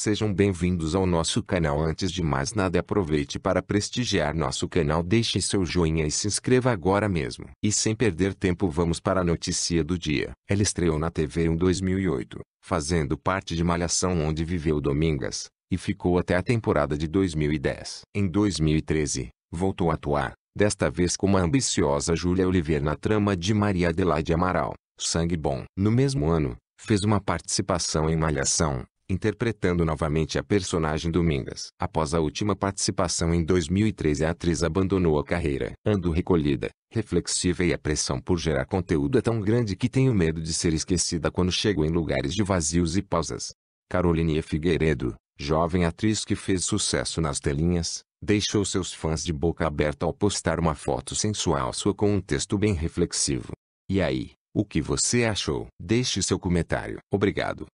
Sejam bem-vindos ao nosso canal. Antes de mais nada, aproveite para prestigiar nosso canal, deixe seu joinha e se inscreva agora mesmo. E sem perder tempo, vamos para a notícia do dia. Ela estreou na TV em 2008, fazendo parte de Malhação onde viveu Domingas, e ficou até a temporada de 2010. Em 2013, voltou a atuar, desta vez como a ambiciosa Júlia Oliveira na trama de Maria Adelaide Amaral, Sangue Bom. No mesmo ano, fez uma participação em Malhação, interpretando novamente a personagem Domingas. Após a última participação em 2013 a atriz abandonou a carreira. Ando recolhida, reflexiva e a pressão por gerar conteúdo é tão grande que tenho medo de ser esquecida quando chego em lugares de vazios e pausas. Caroline Figueiredo, jovem atriz que fez sucesso nas telinhas, deixou seus fãs de boca aberta ao postar uma foto sensual sua com um texto bem reflexivo. E aí, o que você achou? Deixe seu comentário. Obrigado.